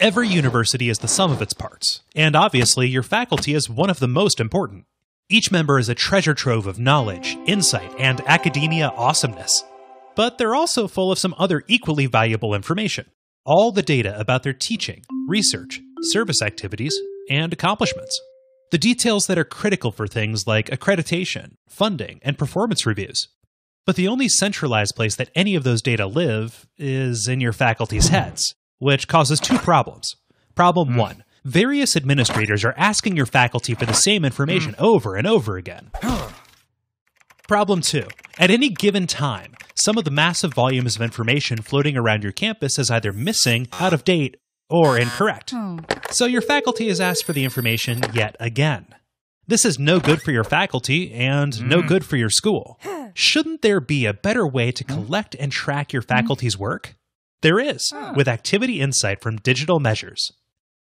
Every university is the sum of its parts, and obviously, your faculty is one of the most important. Each member is a treasure trove of knowledge, insight, and academia awesomeness. But they're also full of some other equally valuable information all the data about their teaching, research, service activities, and accomplishments. The details that are critical for things like accreditation, funding, and performance reviews. But the only centralized place that any of those data live is in your faculty's heads which causes two problems. Problem hmm. one various administrators are asking your faculty for the same information hmm. over and over again. Problem two at any given time, some of the massive volumes of information floating around your campus is either missing, out of date, or incorrect. Hmm. So your faculty is asked for the information yet again. This is no good for your faculty and no good for your school. Shouldn't there be a better way to collect and track your faculty's work? There is, with Activity Insight from Digital Measures.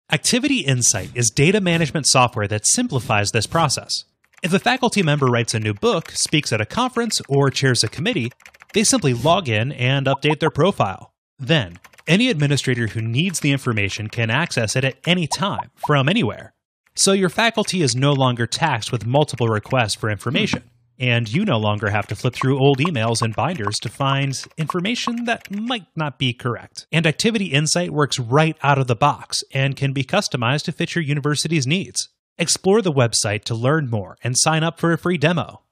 Activity Insight is data management software that simplifies this process. If a faculty member writes a new book, speaks at a conference, or chairs a committee, they simply log in and update their profile. Then, any administrator who needs the information can access it at any time, from anywhere. So your faculty is no longer taxed with multiple requests for information and you no longer have to flip through old emails and binders to find information that might not be correct. And Activity Insight works right out of the box and can be customized to fit your university's needs. Explore the website to learn more and sign up for a free demo.